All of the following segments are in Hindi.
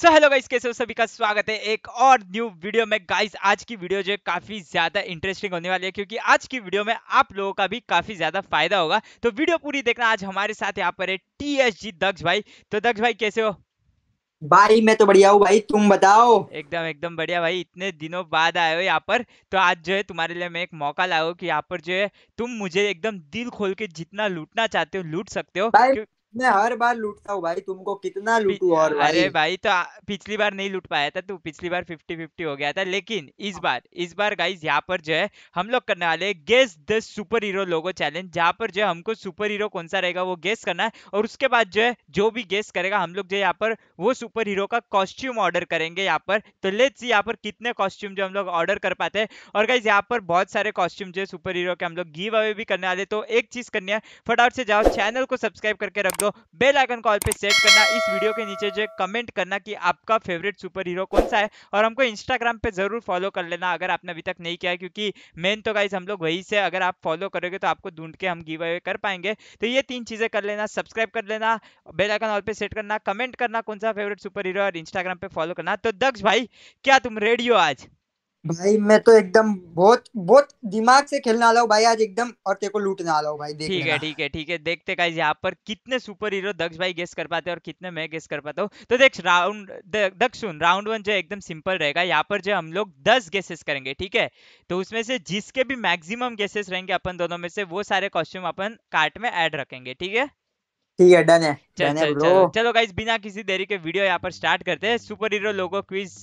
सो हेलो गाइस कैसे हो सभी का स्वागत है एक और न्यू वीडियो में गाइस आज की वीडियो जो है काफी ज्यादा इंटरेस्टिंग होने वाली है क्योंकि आज की वीडियो में आप लोगों का भी काफी ज्यादा फायदा होगा तो वीडियो पूरी देखना आज हमारे साथ यहाँ पर है टी एस जी दक्ष भाई तो दक्ष भाई कैसे हो भाई मैं तो बढ़िया हूँ भाई तुम बताओ एकदम एकदम बढ़िया भाई इतने दिनों बाद आए हो यहाँ पर तो आज जो है तुम्हारे लिए मैं एक मौका लाऊ की कि यहाँ पर जो है तुम मुझे एकदम दिल खोल के जितना लूटना चाहते हो लूट सकते हो मैं हर बार लूटता हूँ भाई तुमको कितना लूटू और भाई अरे भाई तो पिछली बार नहीं लूट पाया था तू पिछली बार फिफ्टी फिफ्टी हो गया था लेकिन इस हाँ। बार इस बार गाइज यहाँ पर जो है हम लोग करने वाले guess the super hero logo challenge जहाँ पर जो है हमको सुपर हीरो कौन सा रहेगा वो गेस करना है और उसके बाद जो है जो भी गेस करेगा हम लोग जो यहाँ पर वो सुपर हीरो का कॉस्ट्यूम ऑर्डर करेंगे यहाँ पर तो लेट्स यहाँ पर कितने कॉस्ट्यूम जो हम लोग ऑर्डर कर पाते हैं और गाइज यहाँ पर बहुत सारे कॉस्ट्यूम जो है सुपर हीरो के हम लोग गिव अवे भी करने वाले तो एक चीज करनी है फटाफट से जाओ चैनल को सब्सक्राइब करके रख तो बेल आइकन कॉल पे सेट करना इस वीडियो के नीचे जो कमेंट करना कि आपका फेवरेट सुपर हीरो कौन सा है और हमको इंस्टाग्राम पे जरूर फॉलो कर लेना अगर आपने अभी तक नहीं किया क्योंकि मेन तो गाइज हम लोग वही से अगर आप फॉलो करोगे तो आपको ढूंढ के हम गिव अवे कर पाएंगे तो ये तीन चीजें कर लेना सब्सक्राइब कर लेना बेल आइकन ऑल पे सेट करना कमेंट करना कौन सा फेवरेट सुपर हीरो और इंस्टाग्राम पे फॉलो करना तो दक्ष भाई क्या तुम रेडियो आज भाई मैं तो एकदम बहुत बहुत दिमाग से खेलने वाला हूँ भाई आज एकदम और तेरे को लूटने वाला हूँ भाई देख ठीक है ठीक है ठीक है देखते गाइस यहाँ पर कितने सुपर हीरो दक्ष भाई गेस कर पाते हैं और कितने मैं गेस कर पाता हूँ तो देख राउंड दक्ष सुन राउंड वन जो एकदम सिंपल रहेगा यहाँ पर जो हम लोग दस गेसेस करेंगे ठीक है तो उसमें से जिसके भी मैक्सिमम गेसेस रहेंगे अपन दोनों में से वो सारे कॉस्ट्यूम अपन कार्ट में एड रखेंगे ठीक है ठीक है डन है चलो बिना किसी देरी के वीडियो यहाँ पर स्टार्ट करते हैं सुपर हीरो लोगो क्विज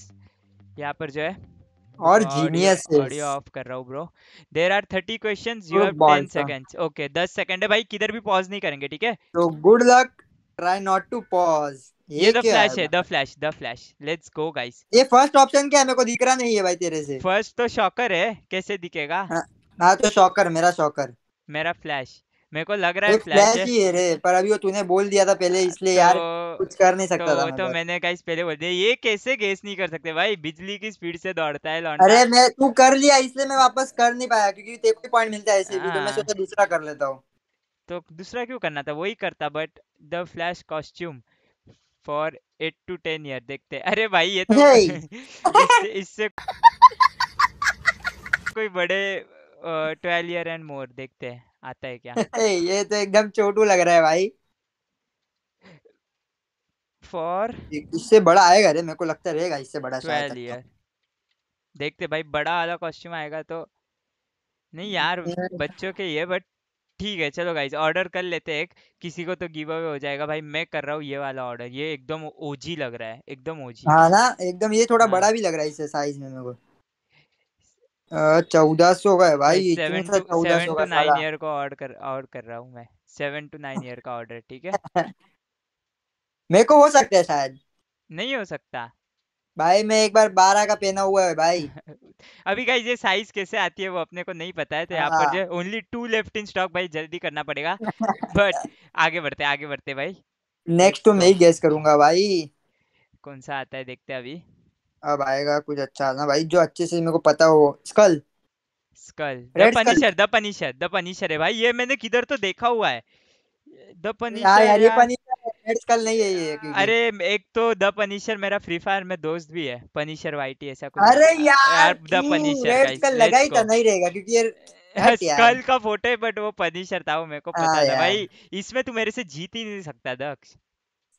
यहाँ पर जो है और जीनियस ऑडियो ऑफ कर रहा हूं bro there are 30 questions you have 10 seconds okay 10 second है भाई किधर भी पॉज नहीं करेंगे ठीक है तो good luck try not to pause ये द फ्लैश है the flash the flash let's go guys ये फर्स्ट ऑप्शन क्या है मेरे को दिख रहा नहीं है भाई तेरे से फर्स्ट तो शॉकर है कैसे दिखेगा हां हाँ तो शॉकर मेरा शॉकर मेरा फ्लैश मेरे को लग रहा है फ्लैश ही है रे पर अभी वो तूने बोल दिया था पहले हाँ, इसलिए तो, यार कुछ कर नहीं सकता तो, था तो, तो मैंने गाइस पहले बोल दिया ये कैसे गेस नहीं कर सकते भाई बिजली की स्पीड से दौड़ता है लौंडा अरे मैं तू कर लिया इसलिए मैं वापस कर नहीं पाया क्योंकि तेरे को पॉइंट मिलता है ऐसे भी तो मैं हाँ। सोचा दूसरा कर लेता हूं तो दूसरा क्यों करना था वही करता but the flash costume for 8 to 10 year देखते अरे भाई ये तो इससे, कोई बड़े 12 ईयर एंड मोर देखते हैं आता है क्या ये तो एकदम छोटू लग रहा है भाई फॉर इससे बड़ा आएगा रे मेरे को लगता रहेगा इससे बड़ा शायद ईयर तो। देखते भाई बड़ा वाला कॉस्ट्यूम आएगा तो नहीं यार बच्चों के ये बट ठीक है चलो गाइज ऑर्डर कर लेते हैं एक किसी को तो गिव अवे हो जाएगा भाई मैं कर रहा हूँ ये वाला ऑर्डर ये एकदम ओजी लग रहा है एकदम ओजी हाँ ना एकदम ये थोड़ा हाँ। बड़ा भी लग रहा है इसे साइज में मेरे को चौदह सौ का है भाई seven to nine year order कर ऑर्डर कर रहा हूँ मैं सेवन टू नाइन ईयर का ऑर्डर ठीक है मेरे को हो सकता है शायद नहीं हो सकता भाई मैं एक बार बारह का पहना हुआ है भाई अभी गाइस ये साइज कैसे आती है वो अपने को नहीं पता है तो यहाँ पर हाँ। जो only two left in stock भाई जल्दी करना पड़ेगा बट आगे बढ़ते आगे बढ़ते भाई नेक्स्ट तो, तो मैं ही गेस करूंगा भाई कौन सा आता है देखते अभी अब आएगा कुछ अच्छा ना भाई जो अच्छे से मेरे को पता हो skull skull the punisher the punisher the punisher है भाई ये मैंने किधर तो देखा हुआ है द पनिशर यार ये पनिशर रेड स्कल नहीं है ये अरे एक तो द पनिशर मेरा फ्री फायर में दोस्त भी है पनिशर वाइटी ऐसा कुछ अरे यार द पनिशर रेड स्कल लगा ही था तो नहीं रहेगा क्योंकि ये स्कल का फोटो है बट वो पनिशर था वो मेरे को हाँ पता था भाई इसमें तू मेरे से जीत ही नहीं सकता दक्ष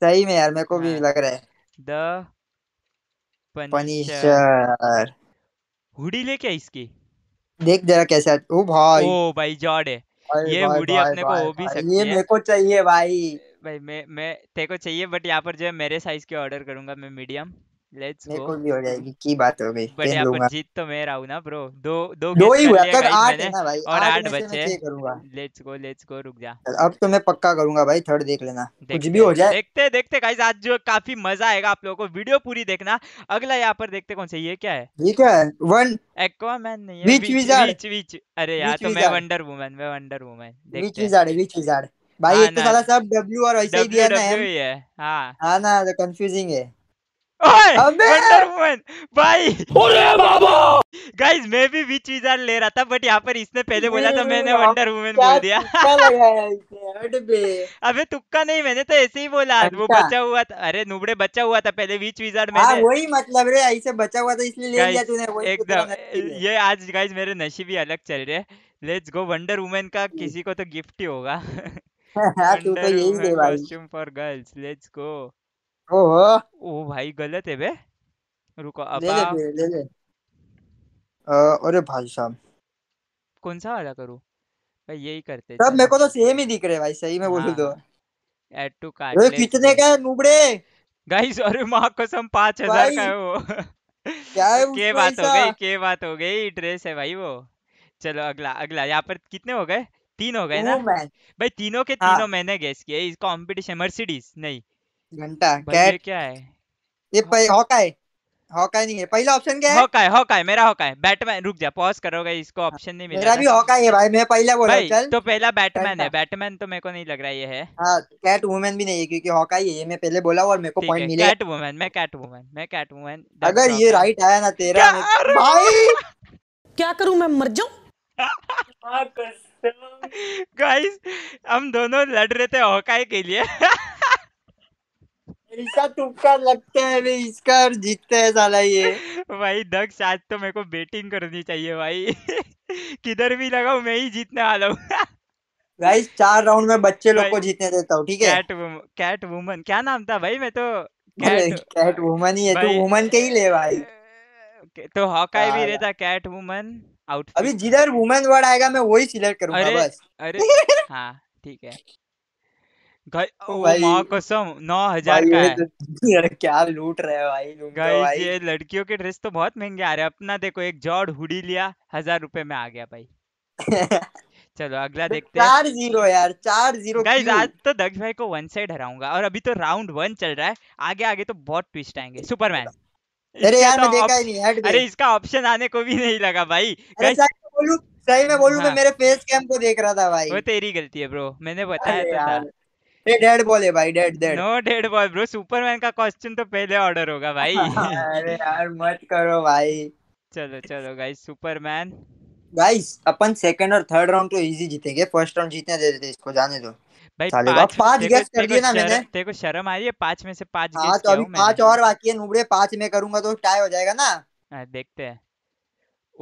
सही में यार मेरे को भी हाँ। लग रहा है द पनिशर हुडी ले क्या इसकी देख जरा कैसा ओ भाई ओ भाई जॉड है ये हुडी अपने को हो भी सकती है ये मेरे को चाहिए भाई भाई मैं मैं तेरे को चाहिए बट यहाँ पर जो है मेरे साइज के ऑर्डर करूंगा मैं मीडियम लेट्स गो भी हो जाएगी की बात हो गई बट यहाँ पर जीत तो मैं रहा हूँ ना ब्रो दो दो दो ही हुआ तक आठ है ना भाई और आठ बचे लेट्स गो लेट्स गो रुक जा अब तो मैं पक्का करूंगा भाई थर्ड देख लेना कुछ भी हो जाए देखते देखते गाइस आज जो काफी मजा आएगा आप लोगों को वीडियो पूरी देखना अगला यहाँ पर देखते कौन सा ये क्या है ये क्या है वन एक्वामैन नहीं है बीच बीच बीच बीच अरे यार तो मैं वंडर वुमन मैं वंडर वुमन बीच बीच आड़े बीच बीच आड़े भाई ये तो साला सब डब्ल्यू और ऐसे ही दिया ना e है हां हां ना कंफ्यूजिंग है भाई बाबा गाइस मैं भी बीच विजार ले रहा था बट यहाँ पर इसने पहले बोला था मैंने वंडर वुमेन बोल दिया अबे तुक्का नहीं मैंने तो ऐसे ही बोला वो अच्छा। बचा हुआ था अरे नुबड़े बचा हुआ था पहले बीच विजार मैंने हाँ, वही मतलब रे ऐसे बचा हुआ था इसलिए ले लिया तूने तो एकदम ये आज गाइज मेरे नशीब ही अलग चल रहे लेट्स गो वंडर वुमेन का हम्म। किसी को तो गिफ्ट ही होगा हाँ, तू तो यही दे भाई costume for girls let's go ओहो ओ भाई गलत है बे रुको अब ले ले ले ले ले अरे भाई साहब कौन सा वाला करूं भाई यही करते सब मेरे को तो सेम ही दिख रहे भाई सही में बोलूं तो ऐड टू कार्ट अरे कितने का है नुबड़े गाइस अरे मां कसम 5000 भाई का है वो क्या है के बात हो गई के बात हो गई ड्रेस है भाई वो चलो अगला अगला यहाँ पर कितने हो गए तीन हो गए ना भाई तीनों के हाँ। तीनों मैंने गेस किए इस कंपटीशन मर्सिडीज नहीं घंटा कैट क्या है ये हॉकाय हॉकाय नहीं है पहला ऑप्शन क्या है हॉकाय हॉकाय मेरा हॉकाय बैटमैन रुक जा पॉज करोगे इसको ऑप्शन हाँ, नहीं मिलेगा मेरा भी हॉकाय है भाई मैं पहला बोल रहा हूं चल तो पहला बैटमैन है बैटमैन तो मेरे को नहीं लग रहा ये है हां कैट वुमन भी नहीं है क्योंकि हॉकाय है ये मैं पहले बोला और मेरे को पॉइंट मिले कैट वुमन मैं कैट वुमन मैं कैट वुमन अगर ये राइट आया ना तेरा भाई क्या करूं मैं मर जाऊं गाइस हम दोनों लड़ रहे थे हॉकाय के लिए ऐसा तुक्का लगता है भाई इसका और जीतता है साला ये भाई दक्ष आज तो मेरे को बेटिंग करनी चाहिए भाई किधर भी लगाऊ मैं ही जीतने वाला हूँ भाई चार राउंड में बच्चे लोग को जीतने देता हूँ ठीक है कैट वुमन कैट वुमन क्या नाम था भाई मैं तो कैट कैट वुमन ही है तू वुमन के ही ले भाई तो हॉकाई भी रहता कैट वुमन आउट अभी जिधर वुमन वर्ड आएगा मैं वही सिलेक्ट करूंगा बस अरे हाँ ठीक है भाई माँ कसम नौ हजार का है अरे तो क्या लूट रहे भाई तुम भाई, तो भाई ये लड़कियों के ड्रेस तो बहुत महंगे आ रहे हैं अपना देखो एक जॉर्ड हुडी लिया हजार रुपए में आ गया भाई चलो अगला देखते हैं चार जीरो यार चार जीरो गाइस आज तो दक्ष भाई को वन साइड हराऊंगा और अभी तो राउंड वन चल रहा है आगे आगे तो बहुत ट्विस्ट आएंगे सुपरमैन अरे यार तो मैं देखा ही नहीं हट अरे इसका ऑप्शन आने को भी नहीं लगा भाई सही में बोलू मैं हाँ। मेरे फेस कैम को देख रहा था भाई वो तेरी गलती है ब्रो मैंने बताया था डेड बॉल है भाई dead dead no dead ball bro Superman का कॉस्ट्यूम तो पहले ऑर्डर होगा भाई अरे यार मत करो भाई चलो चलो गाइस सुपरमैन गाइस अपन सेकंड और थर्ड राउंड तो इजी जीतेंगे फर्स्ट राउंड जीतने दे देते इसको जाने दो भाई साले पांच पांच गेस कर दिए ना मैंने तेरे को शर्म आ रही है पांच में से पांच गेस हां तो अभी पांच और बाकी है नुबड़े पांच में करूंगा तो टाई हो जाएगा ना हाँ, देखते हैं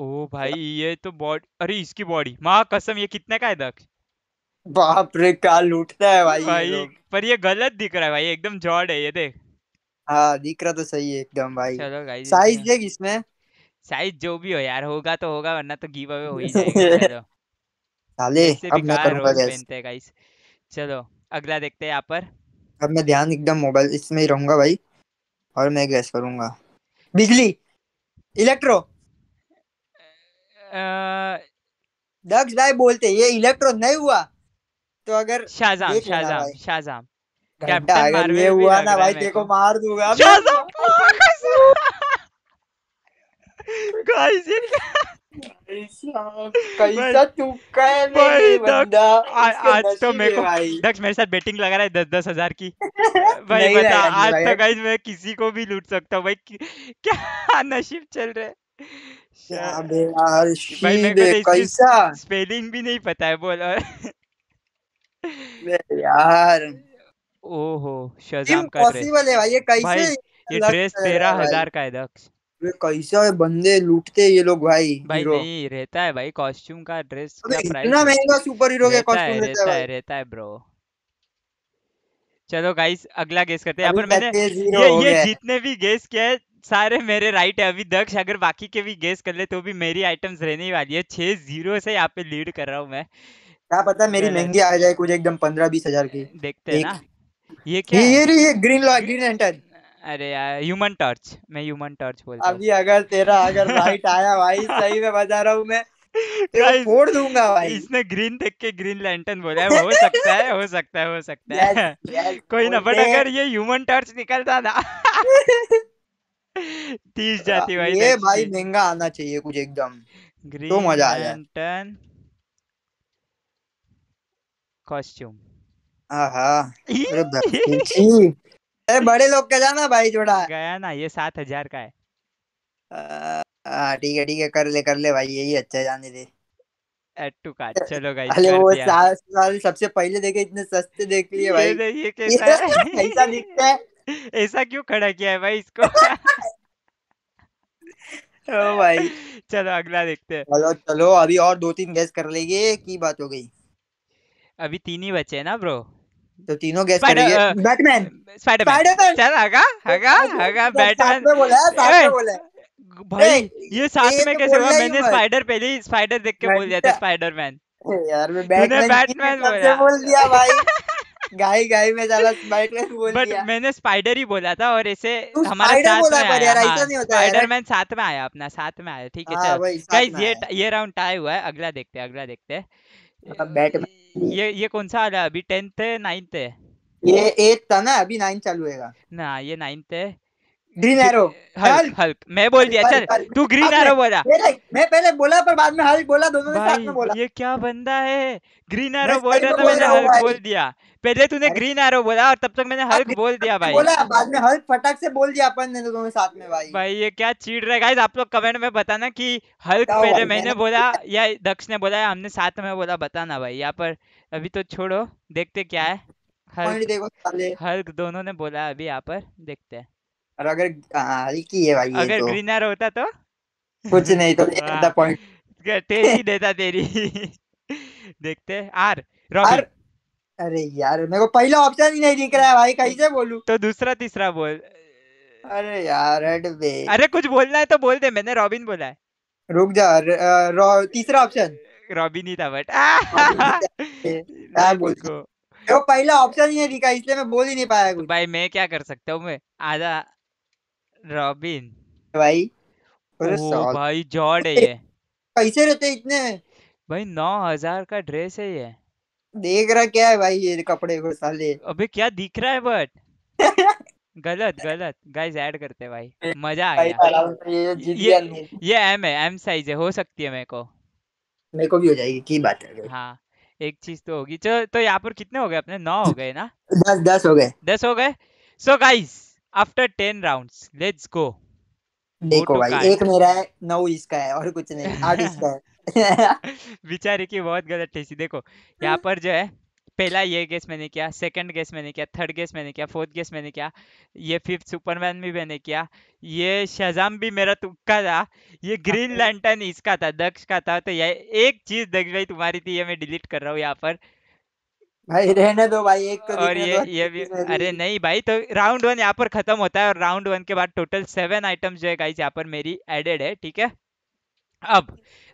ओ भाई ये तो बॉडी अरे इसकी बॉडी माँ कसम ये कितने का है दक्ष बाप रे क्या लूटता है भाई भाई पर ये गलत दिख रहा है भाई एकदम जॉड है ये देख हाँ दिख रहा तो सही है एकदम भाई चलो गाइस साइज देख इसमें साइज जो भी हो यार होगा तो होगा वरना तो गिव अवे हो ही जाएगा साले अब मैं करूंगा पहनते गाइस चलो अगला देखते हैं यहाँ पर अब मैं ध्यान एकदम मोबाइल इसमें ही रहूंगा भाई और मैं गैस करूंगा बिजली इलेक्ट्रो दक्ष भाई बोलते ये इलेक्ट्रो नहीं हुआ तो अगर शाहजाम शाहजाम शाहजाम कैप्टन ये हुआ ना भाई मार दूंगा गाइस ये कैसा भाई बंदा आज तो मेरे को दक्ष मेरे साथ बेटिंग लगा रहा है दस दस हजार की भाई बता आज तो गाइस मैं किसी को भी लूट सकता हूँ भाई क्या नशीब चल रहे भाई मेरे को तो स्पेलिंग भी नहीं पता है बोल और यार ओहो शज़ाम इम्पॉसिबल है भाई ये कैसे भाई ये ड्रेस तेरह हजार का है दक्ष ये है बंदे लूटते ये लोग भाई भाई नहीं रहता है भाई कॉस्ट्यूम का ड्रेस इतना महंगा सुपर हीरो के रहता है कॉस्ट्यूम रहता है रहता है ब्रो चलो गाइस अगला गेस करते हैं अपन मैंने ये ये जितने भी गेस किए सारे मेरे राइट है अभी दक्ष अगर बाकी के भी गेस कर ले तो भी मेरी आइटम्स रहने ही वाली है छह जीरो से यहाँ पे लीड कर रहा हूँ मैं क्या पता मेरी महंगी आ जाए कुछ एकदम पंद्रह बीस हजार की देखते हैं ना ये क्या ये ये, ये ग्रीन लॉ ग्रीन एंटर अरे यार ह्यूमन टॉर्च मैं ह्यूमन टॉर्च बोलता अभी अगर तेरा अगर लाइट आया भाई सही में बता रहा हूँ मैं फोड़ दूंगा भाई इसने ग्रीन देख के ग्रीन लैंटर्न बोला है हो सकता है हो सकता है हो सकता है कोई ना बट अगर ये ह्यूमन टॉर्च निकलता ना तीस जाती भाई ये भाई महंगा आना चाहिए कुछ एकदम ग्रीन तो मजा आ जाए कॉस्ट्यूम हाँ अरे बड़े लोग का जाना भाई जोड़ा गया ना ये सात हजार का है ठीक है ठीक है कर ले कर ले भाई यही अच्छा जाने दे एड टू चलो गाइस अरे वो साल सबसे पहले देखे इतने सस्ते देख लिए भाई ये, ये कैसा है दिखता है ऐसा क्यों खड़ा किया है भाई इसको ओ भाई चलो अगला देखते हैं चलो चलो अभी और दो तीन गैस कर लेंगे की बात हो गई अभी तीन ही बचे ना ब्रो तो तीनों गेस कर लिए बैटमैन स्पाइडरमैन चल आगा आगा आगा बैटमैन बोला साथ में बोला भाई ये साथ में तो कैसे हुआ मैंने स्पाइडर पहले ही स्पाइडर देख के बोल दिया था स्पाइडरमैन यार मैं बैटमैन बोल दिया भाई गाय गाय में चला स्पाइडरमैन बोल But दिया मैंने स्पाइडर ही बोला था और इसे हमारे साथ में आया यार ऐसा हाँ, नहीं होता स्पाइडरमैन साथ में आया अपना साथ में आया ठीक है हाँ, चल गाइस ये ये राउंड टाई हुआ है अगला देखते हैं अगला देखते हैं बैटमैन ये ये कौन सा आ रहा है अभी टेंथ है नाइन्थ है ये एट था ना अभी नाइन चालू है ना ये नाइन्थ है ग्रीन एरो हल्क हल्क मैं बोल दिया चल तू ग्रीन एरो बोला मैं पहले बोला पर बाद में हल्क बोला दोनों ने साथ में बोला ये क्या बंदा है ग्रीन एरो बोल रहा था तो मैंने हल्क बोल दिया पहले तूने ग्रीन एरो बोला और तब तक मैंने हल्क बोल दिया भाई बोला बाद में हल्क फटाक से बोल दिया अपन ने तो दोनों ने साथ में भाई भाई ये क्या चीट रहा है गाइस आप लोग कमेंट में बताना कि हल्क पहले मैंने तो बोला या दक्ष ने बोला या हमने साथ में बोला बताना भाई यहाँ पर अभी तो छोड़ो देखते क्या है हल्क देखो हल्क दोनों ने बोला अभी यहाँ पर देखते हैं और अगर हल्की है भाई अगर तो, ग्रीनर होता तो कुछ नहीं तो पॉइंट तेरी देता तेरी देखते आर रॉबिन अरे यार मेरे को पहला ऑप्शन ही नहीं दिख रहा है भाई कैसे बोलू तो दूसरा तीसरा बोल अरे यार हट बे अरे कुछ बोलना है तो बोल दे मैंने रॉबिन बोला है रुक जा तीसरा ऑप्शन रॉबिन ही था बट बोलो पहला ऑप्शन ही नहीं दिखा इसलिए मैं बोल ही नहीं पाया कुछ भाई मैं क्या कर सकता हूँ मैं आधा रॉबिन भाई ओ भाई जॉर्ड है ये कैसे रहते इतने भाई नौ हजार का ड्रेस है ये देख रहा क्या है भाई ये कपड़े को साले अबे क्या दिख रहा है बट गलत गलत गाइस ऐड करते भाई मजा आ गया ये ये, एम है एम साइज है हो सकती है मेरे को मेरे को भी हो जाएगी की बात है हाँ एक चीज तो होगी चलो तो यहाँ पर कितने हो गए अपने नौ हो गए ना दस दस हो गए दस हो गए so guys after ten round let's go देखो भाई एक मेरा है नौ इसका है और कुछ नहीं आठ इसका है बेचारे की बहुत गलत ठेसी देखो यहाँ पर जो है पहला ये गेस मैंने किया सेकंड गेस मैंने किया थर्ड गेस मैंने किया फोर्थ गेस मैंने किया ये फिफ्थ सुपरमैन भी मैंने किया ये शजाम भी मेरा तुक्का था ये ग्रीन लैंटन इसका था दक्ष का था तो ये एक चीज दक्ष भाई तुम्हारी थी ये मैं डिलीट कर रहा हूँ यहाँ पर भाई रहने दो भाई एक तो और ये ये भी अरे नहीं भाई तो राउंड वन यहाँ पर खत्म होता है और राउंड वन के बाद टोटल सेवन आइटम्स जो है गाइस यहाँ पर मेरी एडेड है ठीक है अब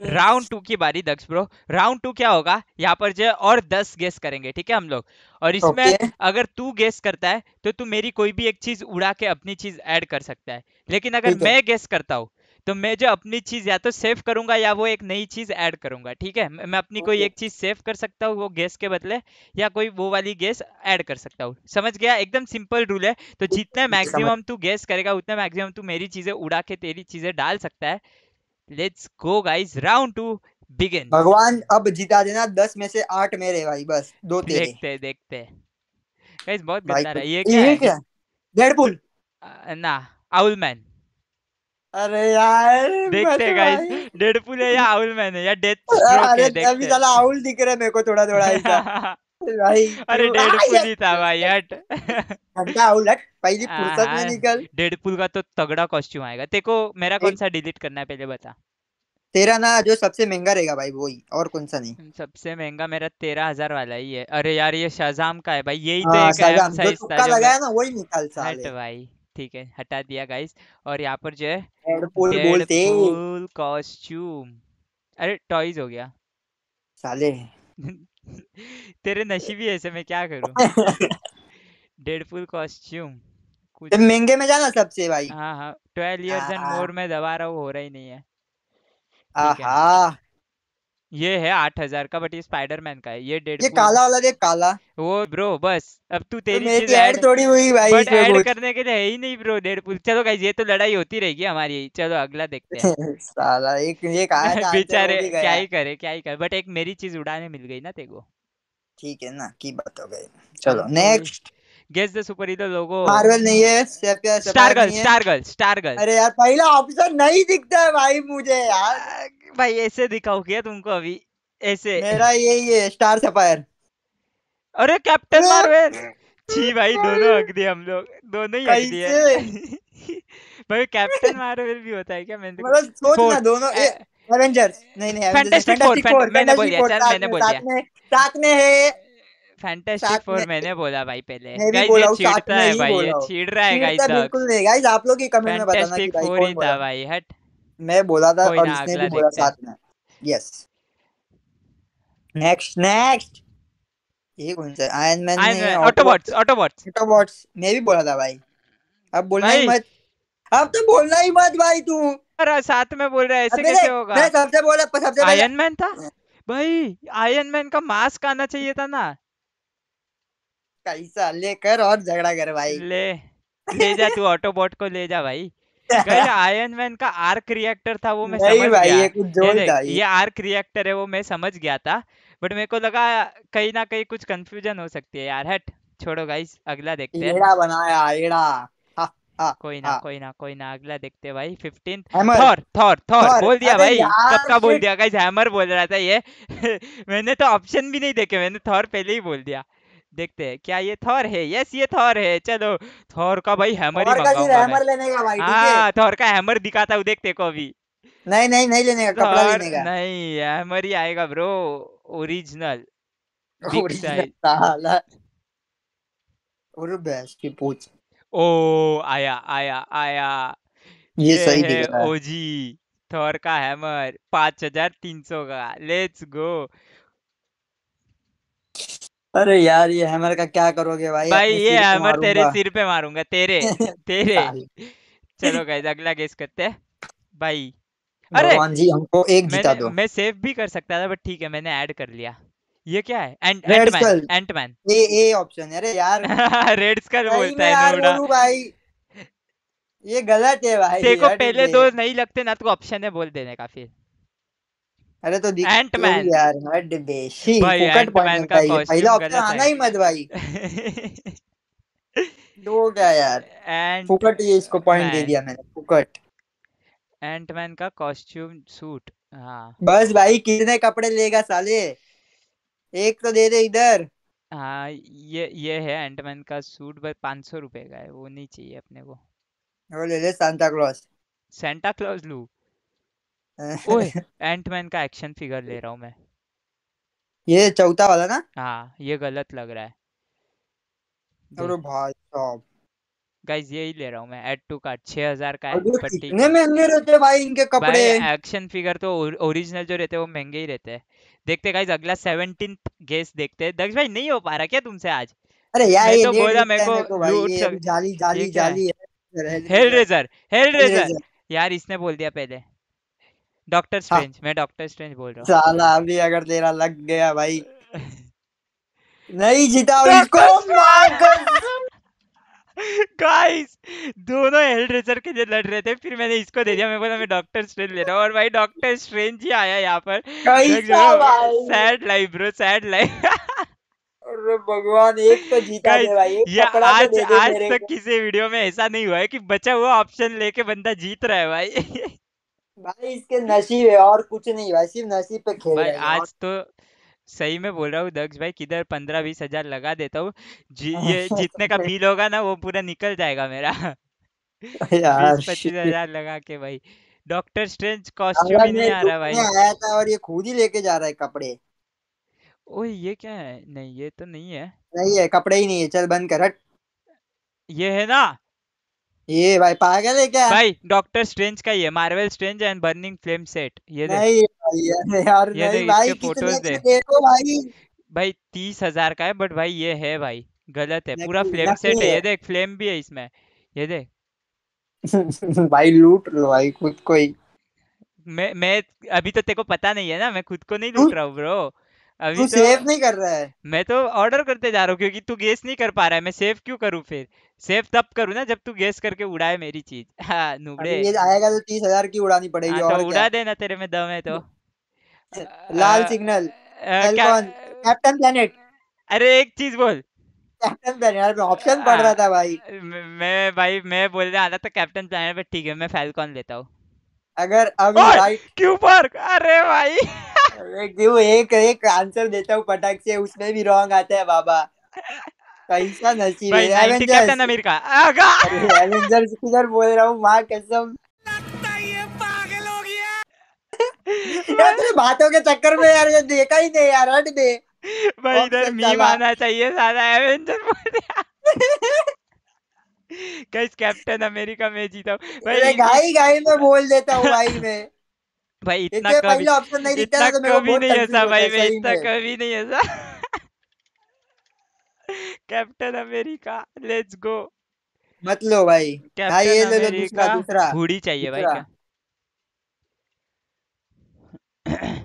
राउंड टू की बारी दक्ष ब्रो राउंड टू क्या होगा यहाँ पर जो और दस गेस करेंगे ठीक है हम लोग और इसमें okay. अगर तू गेस करता है तो तू मेरी कोई भी एक चीज उड़ा के अपनी चीज ऐड कर सकता है लेकिन अगर मैं गेस करता हूँ तो मैं जो अपनी चीज या तो सेव करूंगा या वो एक नई चीज ऐड करूंगा ठीक है मैं अपनी okay. कोई एक चीज सेव कर सकता हूँ वो गैस के बदले या कोई वो वाली गैस ऐड कर सकता हूँ समझ गया एकदम सिंपल रूल है तो जितना मैक्सिमम तू गैस करेगा उतना मैक्सिमम तू मेरी चीजें उड़ा के तेरी चीजें डाल सकता है let's go guys round two begin भगवान अब जिता देना दस में से आठ मेरे भाई बस दो तेरे देखते देखते बहुत गंदा रहा ये क्या है? डेडपूल ना आउलमैन अरे यार देखते गाइस तो डेडपूल है या आउल मैन है या डेथ अरे अभी साला आउल दिख रहा है मेरे को थोड़ा थोड़ा ऐसा भाई अरे डेडपूल ही था भाई हट हटा आउल हट पहली फुर्सत में निकल डेडपूल का तो तगड़ा कॉस्ट्यूम आएगा देखो मेरा कौन सा डिलीट करना है पहले बता तेरा ना जो सबसे महंगा रहेगा भाई वही और कौन सा नहीं सबसे महंगा मेरा तेरह हजार वाला ही है अरे यार ये शाजाम का है भाई यही तो हाँ, एक है लगाया ना वही निकाल साले भाई ठीक है हटा दिया गाइस और यहाँ पर जो है कॉस्ट्यूम अरे टॉयज हो गया साले तेरे नसीब ही ऐसे मैं क्या करूं डेडपूल कॉस्ट्यूम कुछ तो महंगे में जाना सबसे भाई हाँ हाँ ट्वेल्व इयर्स एंड मोर में दबा रहा हूँ हो रहा ही नहीं है ये है आठ हजार का बट ये स्पाइडरमैन का है ये डेढ़ काला वाला देख काला वो ब्रो बस अब तू तो तेरी तो चीज ऐड थोड़ी हुई भाई बट ऐड करने के लिए है ही नहीं ब्रो डेढ़ पुल चलो गाइस ये तो लड़ाई होती रहेगी हमारी चलो अगला देखते हैं साला एक ये कहा था बेचारे क्या ही करे क्या ही करे बट एक मेरी चीज उड़ाने मिल गई ना तेको ठीक है ना की बात हो गई चलो next guess the super hero logo Marvel नहीं है star girl star girl star girl अरे यार पहला ऑप्शन नहीं दिखता है भाई मुझे यार भाई ऐसे दिखाओ क्या तुमको अभी ऐसे मेरा यही है स्टार सफायर अरे कैप्टन मार्वल जी भाई दोनों हक दिए हम लोग दोनों ही हक दिए भाई कैप्टन मार्वल भी होता है क्या मैंने मतलब सोच ना दोनों एवेंजर्स नहीं नहीं फैंटास्टिक फोर मैंने बोल दिया मैंने बोल दिया साथ में है फैंटास्टिक फोर मैंने बोला भाई पहले मैं साथ में भाई छीड़ रहा है गाइस बिल्कुल नहीं गाइस आप लोग ही कमेंट में बताना कि भाई कौन बोला था भाई हट मैं बोला था और इसने भी बोला साथ में यस नेक्स्ट नेक्स्ट ये कौन सा Iron Man Autobots Autobots Autobots मैं भी बोला था भाई अब बोलना ही मत अब तो बोलना ही मत भाई तू साथ में बोल रहा है ऐसे कैसे होगा मैं सबसे बोला सबसे आयरन मैन था हाँ। भाई आयरन मैन का मास्क आना चाहिए था ना पैसा लेकर और झगड़ा कर भाई ले ले जा तू ऑटोबॉट को ले जा भाई आयरन मैन का आर्क रिएक्टर था वो मैं समझ भाई, गया ये कुछ जोर था ये आर्क रिएक्टर है वो मैं समझ गया था बट मेरे को लगा कहीं ना कहीं कुछ कंफ्यूजन हो सकती है यार हट छोड़ो गाइस अगला देखते हैं एड़ा बनाया एड़ा हाँ, कोई ना हाँ, कोई ना कोई ना अगला देखते हैं भाई फिफ्टीन थॉर थॉर थॉर बोल दिया भाई कब का बोल दिया गाइस हैमर बोल रहा था ये मैंने तो ऑप्शन भी नहीं देखे मैंने थॉर पहले ही बोल दिया देखते हैं क्या ये थॉर है यस ये थॉर है चलो थॉर का भाई हैमर ही मंगाऊंगा हैमर लेने का भाई हां थॉर का हैमर दिखाता हूं देखते को अभी नहीं नहीं नहीं लेने का कपड़ा लेने का नहीं हैमर ही आएगा ब्रो ओरिजिनल ताला और बेस्ट की पूछ ओ आया आया आया ये, ये सही है ओजी थॉर का हैमर 5300 का लेट्स गो अरे यार ये हैमर का क्या करोगे भाई भाई ये हैमर तेरे सिर पे मारूंगा तेरे तेरे चलो गाइस अगला गेस करते हैं भाई अरे जी हमको एक जीता दो मैं सेव भी कर सकता था बट ठीक है मैंने ऐड कर लिया ये क्या है ant red Antman skull Antman A A option अरे यार रेड स्कल बोलता है नोडा भाई ये गलत है भाई देखो पहले दो नहीं लगते ना तो ऑप्शन है बोल देने का फिर अरे तो एंटमैन यार बेशी भाई का पहला ऑप्शन आना ही मत भाई दो क्या यार एंट फुकट ये इसको पॉइंट दे दिया मैंने फुकट एंटमैन का कॉस्ट्यूम सूट हाँ बस भाई कितने कपड़े लेगा साले एक तो दे दे इधर हाँ ये ये है एंटमैन का सूट बस पाँच सौ रुपए का है वो नहीं चाहिए अपने को वो ले ले सांता क्लॉज सेंटा क्लॉज लू ओए एंटमैन का एक्शन फिगर ले रहा हूँ मैं ये चौथा वाला ना हाँ ये गलत लग रहा है अरे भाई साहब गाइस ये ही ले रहा हूँ मैं एड टू का हजार का है पट्टी कितने महंगे रहते भाई इनके कपड़े भाई एक्शन फिगर तो ओरिजिनल जो रहते हैं वो महंगे ही रहते हैं देखते गाइस अगला सेवनटीन गेस देखते हैं दक्ष भाई नहीं हो पा रहा क्या तुमसे आज अरे यार मैं ये तो बोल रहा मेरे को भाई जाली जाली जाली है हेल रेजर हेल रेजर यार इसने बोल दिया पहले डॉक्टर स्ट्रेंज हाँ। मैं डॉक्टर स्ट्रेंज बोल रहा हूँ साला अभी अगर तेरा लग गया भाई नहीं जिताओ इसको गाइस दोनों हेलरेजर के जो लड़ रहे थे फिर मैंने इसको दे दिया मैं बोला मैं डॉक्टर स्ट्रेंज ले रहा हूँ और भाई डॉक्टर स्ट्रेंज ही आया यहाँ पर sad life bro sad life भगवान एक तो जीता है भाई एक ये आज तो दे दे आज तक किसी वीडियो में ऐसा नहीं हुआ है कि बचा हुआ ऑप्शन लेके बंदा जीत रहा है भाई भाई इसके नसीब है और कुछ नहीं भाई सिर्फ नसीब पे खेल भाई रहे हैं और तो सही में बोल रहा हूँ दक्ष भाई किधर पंद्रह बीस हजार लगा देता हूँ जी ये जितने का बिल होगा ना वो पूरा निकल जाएगा मेरा यार पच्चीस shit। हजार लगा के भाई डॉक्टर स्ट्रेंज कॉस्ट्यूम अगर ही मैं नहीं आ रहा भाई दुकान आया था और ये खुद ही लेके जा रहा है कपड़े ओए ये क्या है नहीं ये तो नहीं है नहीं है कपड़े ही नहीं है चल बंद कर हट ये है ना ये भाई पागल है क्या भाई डॉक्टर स्ट्रेंज का ही है Marvel strange and burning flame set ये देख नहीं भाई तो यार ये नहीं देख, भाई फोटोज दे देखो भाई भाई तीस हजार का है बट भाई ये है भाई गलत है पूरा फ्लेम सेट है ये देख फ्लेम भी है इसमें ये देख भाई लूट लो भाई खुद को ही मैं मैं अभी तो तेरे को पता नहीं है ना मैं खुद को नहीं लूट रहा हूँ ब्रो अभी तू तो, सेव नहीं कर रहा है मैं तो ऑर्डर करते जा रहा हूँ क्योंकि तू गेस नहीं कर पा रहा है मैं सेव क्यों करूँ फिर सेव तब करूँ ना जब तू गेस करके उड़ाए मेरी चीज हाँ नुबड़े ये आएगा तो तीस हजार की उड़ानी पड़ेगी हाँ, तो और तो उड़ा देना तेरे में दम है तो लाल सिग्नल कैप्टन प्लेनेट अरे एक चीज बोल कैप्टन प्लेनेट में ऑप्शन पड़ रहा था भाई मैं भाई मैं बोल रहा था कैप्टन प्लेनेट पर ठीक है मैं फैलकॉन लेता हूँ अगर अभी राइट क्यूपर अरे भाई क्यों एक एक आंसर देता हूँ पटाख से उसमें भी रॉन्ग आता है बाबा कैसा नसीब है एवेंजर्स अमेरिका एवेंजर्स किधर बोल रहा हूँ माँ कसम यार तेरे बातों के चक्कर में यार ये देखा ही नहीं यार हट दे भाई इधर मीम अच्छा आना चाहिए सारा एवेंजर गाइस कैप्टन अमेरिका में जीता हूँ भाई गाई गाई में बोल देता हूँ भाई मैं भाई इतना कभी नहीं इतना तो कभी नहीं ऐसा भाई मैं इतना कभी नहीं ऐसा कैप्टन अमेरिका लेट्स गो मत लो भाई भाई हाँ, ये ले लो दूसरा दूसरा हुडी चाहिए भाई क्या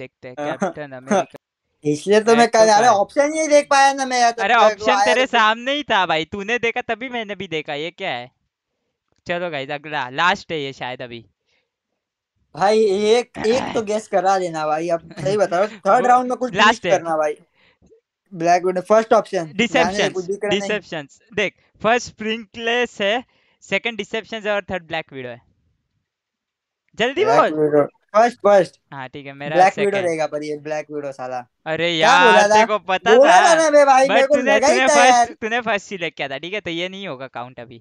देखते हैं कैप्टन हाँ, अमेरिका हाँ। इसलिए तो मैं कल अरे ऑप्शन ही देख पाया ना मैं तो अरे ऑप्शन तेरे तो सामने ही था भाई तूने देखा तभी मैंने भी देखा ये क्या है चलो गाइस अगला लास्ट है ये शायद अभी भाई एक एक तो गेस करा देना भाई अब सही बताओ थर्ड राउंड में कुछ लास्ट करना भाई Black Widow first option deception deception देख फर्स्ट स्प्रिंकलेस है सेकंड डिसेप्शन और थर्ड ब्लैक विडो है जल्दी बोल फर्स्ट फर्स्ट हाँ ठीक है मेरा ब्लैक विडो रहेगा पर ये ब्लैक विडो साला अरे यार तेरे को पता था बोला मैं भाई मेरे को लगा ही था यार तूने फर्स्ट सिलेक्ट किया था ठीक है तो ये नहीं होगा काउंट अभी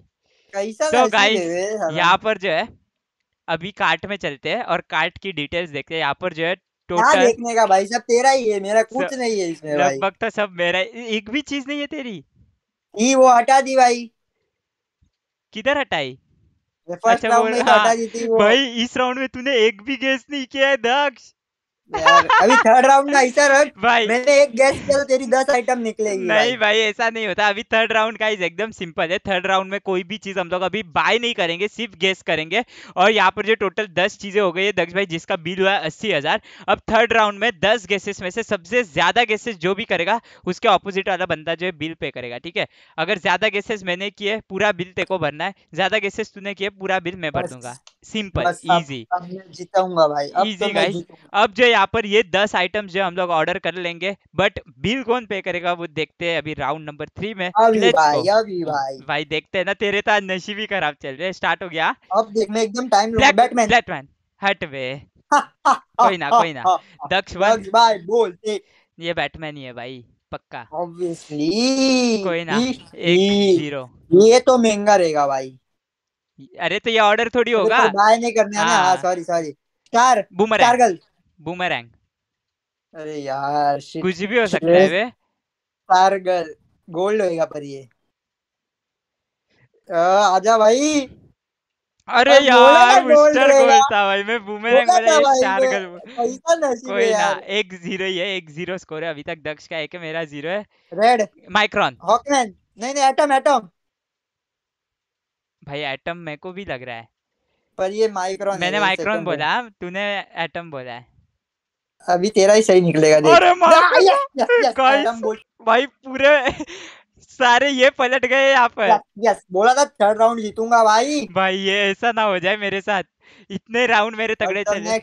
तो गाइस यहाँ पर जो है अभी कार्ट में चलते हैं और कार्ट की डिटेल्स देखते हैं यहाँ पर जो है टोटल देखने का भाई सब तेरा ही है मेरा कुछ नहीं है इसमें भाई लगभग तो सब मेरा एक भी चीज नहीं है तेरी ये वो हटा दी भाई किधर हटाई अच्छा हाँ, भाई इस राउंड में तूने एक भी गेस नहीं किया है दक्ष अभी थर्ड राउंड का ऐसा रख भाई मैंने एक गेस्ट किया तो तेरी दस आइटम निकलेगी नहीं भाई ऐसा नहीं होता अभी थर्ड राउंड का एकदम सिंपल है थर्ड राउंड में कोई भी चीज हम लोग अभी बाय नहीं करेंगे सिर्फ गैस करेंगे और यहाँ पर जो टोटल दस चीजें हो गई है दक्ष भाई जिसका बिल हुआ है अस्सी हजार अब थर्ड राउंड में दस गैसेस में से सबसे ज्यादा गेसेस जो भी करेगा उसके ऑपोजिट वाला बंदा जो है बिल पे करेगा ठीक है अगर ज्यादा गेसेस मैंने किए पूरा बिल तेको भरना है ज्यादा गेसेस तूने किए पूरा बिल मैं भर दूंगा सिंपल इजी जीताऊंगा भाई अब इजी तो गाइस अब जो यहाँ पर ये दस आइटम्स जो हम लोग ऑर्डर कर लेंगे बट बिल कौन पे करेगा वो देखते हैं अभी राउंड नंबर थ्री में अभी भाई अभी भाई भाई भाई देखते हैं ना तेरे तो नशी भी खराब चल रहे स्टार्ट हो गया अब देखने एकदम टाइम बैटमैन बैटमैन हट वे कोई ना कोई ना दक्ष भाई बोल ये बैटमैन ही है भाई पक्का ऑब्वियसली कोई ना एक जीरो ये तो महंगा रहेगा भाई अरे तो ये ऑर्डर थोड़ी होगा बाय तो नहीं करने हाँ। ना सॉरी सॉरी स्टार बूमरैंग स्टारगल बूमरैंग अरे यार कुछ भी हो सकता है वे कारगल गोल्ड होएगा पर ये आजा भाई अरे यार मिस्टर गोल था भाई मैं बूमरैंग बजाया चार गल कोई ना एक जीरो ही है एक जीरो स्कोर है अभी तक दक्ष का एक है मेरा जीरो है रेड माइक्रोन हॉकमैन नहीं नहीं एटम एटम भाई एटम मेरे को भी लग रहा है पर ये माइक्रोन मैंने माइक्रोन बोला तूने एटम बोला है अभी तेरा ही सही निकलेगा देख अरे मार भाई पूरे सारे ये पलट गए यहाँ पर यस बोला था थर्ड राउंड जीतूंगा भाई भाई ये ऐसा ना हो जाए मेरे साथ इतने राउंड मेरे तगड़े तो चले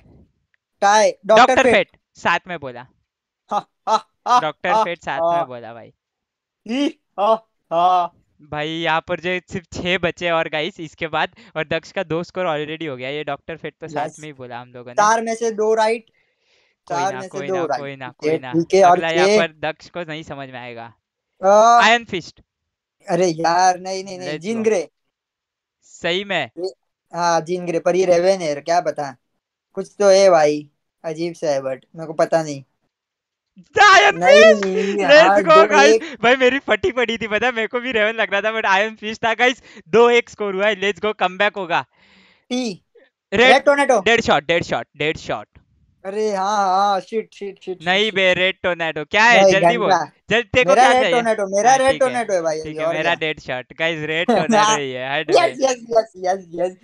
काय डॉक्टर फेट साथ में बोला डॉक्टर फेट साथ में बोला भाई भाई यहाँ पर जो सिर्फ छह बचे और गाइस इसके बाद और दक्ष का दो स्कोर ऑलरेडी हो गया ये डॉक्टर फेट तो साथ में ही बोला हम लोगों ने चार में से दो राइट कोई ना से दो कोई ना कोई ना मतलब यहाँ पर दक्ष को नहीं समझ में आएगा आयन फिस्ट अरे यार नहीं नहीं नहीं जीन ग्रे सही में हाँ जीन ग्रे पर ये रेवेनर क्या बता कुछ तो है भाई अजीब सा है बट मेरे को पता नहीं भाई मेरी फटी पड़ी नहीं बे रेड टोनेटो क्या है जल्दी बोल जल्दी देखो क्या चाहिए मेरा रेड हाँ, टोनेटो है भाई ठीक है मेरा डेड शॉट गाइस रेड टोनेटो ही है head yes yes yes yes yes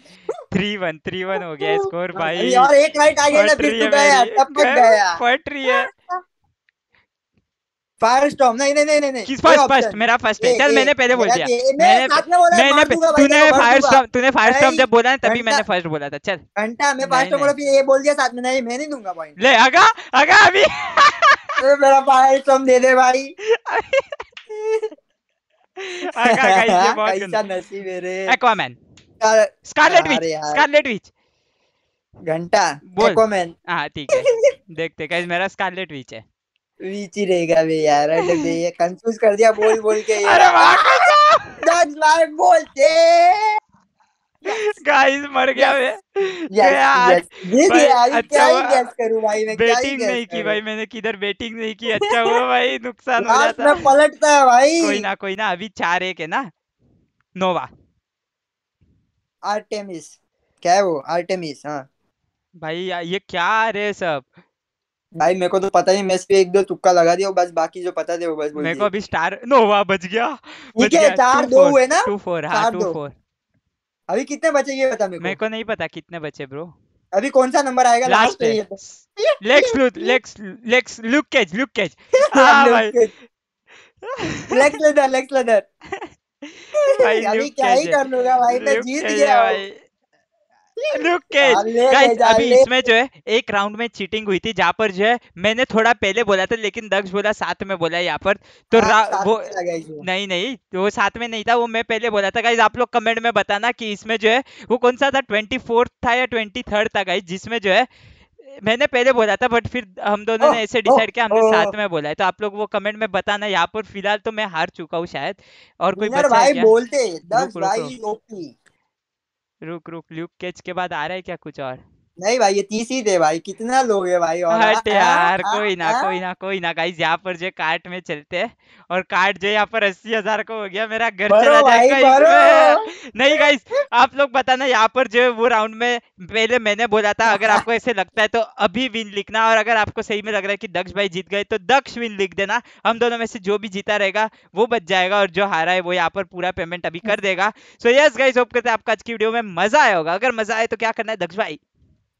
3-1 3-1 हो गया स्कोर भाई और एक राइट आ गया ना फिर टूट गया टपक गया फट रही है फर्स्ट नहीं नहीं नहीं नहीं किस फर्स्ट फर्स्ट मेरा फर्स्ट है चल मैंने पहले बोल दिया मैंने मैंने तूने फर्स्ट तूने फर्स्ट जब बोला तभी मैंने फर्स्ट बोला था चल घंटा मैं फर्स्ट ये बोल दिया साथ में नहीं मैं नहीं दूंगा पॉइंट ले आगा आगा अभी मेरा फर्स्ट दे दे भाई आगा गाइस बहुत नसीब है रे Aquaman Scarlet Witch Scarlet Witch घंटा एक्वामैन हां ठीक है देखते गाइस मेरा स्कारलेट विच है वीची रहेगा भी यार अरे भी ये कंफ्यूज कर दिया बोल बोल के यार अरे दस बार बोलते गाइस मर गया मैं क्या करूं बेटिंग नहीं की भाई मैंने किधर बेटिंग नहीं की अच्छा हुआ भाई नुकसान हो जाता मैं पलटता है भाई कोई ना कोई ना अभी चार एक है ना नोवा आर्टेमिस क्या है वो आर्टेमिस हाँ भाई ये क्या रे सब भाई मेरे को तो पता नहीं मैं एक दो तुक्का लगा दिया बस बाकी जो पता थे वो बस मेरे को अभी स्टार नो वाह बच गया ठीक है चार दो हुए ना टू फोर हाँ टू फोर अभी कितने बचे ये बता मेरे को मेरे को नहीं पता कितने बचे ब्रो अभी कौन सा नंबर आएगा लास्ट पे Lex loot Lex Lex look catch look catch हां भाई लेक्स लेदर लेक्स लेदर भाई अभी क्या ही कर लूंगा भाई मैं जीत गया भाई लोकेश गाइस अभी इसमें जो है एक राउंड में चीटिंग हुई थी जहाँ पर जो है मैंने थोड़ा पहले बोला था लेकिन दक्ष बोला साथ में बोला यहाँ पर तो हाँ, वो नहीं नहीं तो वो साथ में नहीं था वो मैं पहले बोला था गाइस आप लोग कमेंट में बताना कि इसमें जो है वो कौन सा था ट्वेंटी था या ट्वेंटी था गाइज जिसमें जो है मैंने पहले बोला था बट फिर हम दोनों ने ऐसे डिसाइड किया हमने ओ, साथ में बोला है तो आप लोग वो कमेंट में बताना यहाँ पर फिलहाल तो मैं हार चुका हूँ शायद और कोई बचा भाई बोलते दस भाई ओपी तो रुक रुक ल्यूक केच के बाद आ रहा है क्या कुछ और नहीं भाई ये तीस ही थे भाई कितना है भाई और हट यार आ, कोई ना कोई ना कोई ना गाइस यहाँ पर जो कार्ट में चलते हैं और कार्ट जो यहाँ पर अस्सी हजार का हो गया मेरा घर चला जाएगा नहीं गाइस आप लोग बताना यहाँ पर जो वो राउंड में पहले मैंने बोला था अगर आपको ऐसे लगता है तो अभी विन लिखना और अगर आपको सही में लग रहा है की दक्ष भाई जीत गए तो दक्ष विन लिख देना हम दोनों में से जो भी जीता रहेगा वो बच जाएगा और जो हारा है वो यहाँ पर पूरा पेमेंट अभी कर देगा सो यस गाइस होप करते हैं आपका आज की वीडियो में मजा आया होगा अगर मजा आए तो क्या करना है दक्ष भाई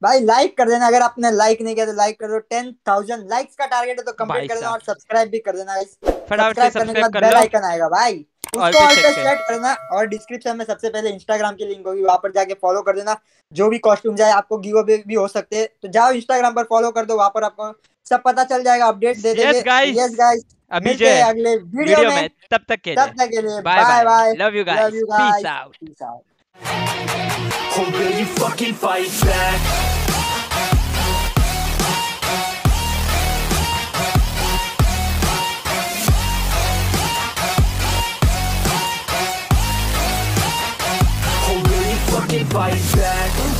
भाई लाइक कर देना अगर आपने लाइक नहीं किया तो लाइक कर दो टेन थाउजेंड लाइक्स का टारगेट है तो कंप्लीट कर देना और सब्सक्राइब भी कर देना सब्सक्राइब करने के बाद बेल आइकन आएगा भाई उसको और पे सेट करना और डिस्क्रिप्शन में सबसे पहले इंस्टाग्राम की लिंक होगी वहां पर जाके फॉलो कर देना जो भी कॉस्ट्यूम जाए आपको गिव अवे भी हो सकते हैं तो जाओ इंस्टाग्राम पर फॉलो कर दो वहां पर आपको सब पता चल जाएगा अपडेट दे देंगे यस गाइस अभी जो अगले वीडियो में तब तक के लिए bye bye love you guys peace out Hold will you fucking fight back? fight back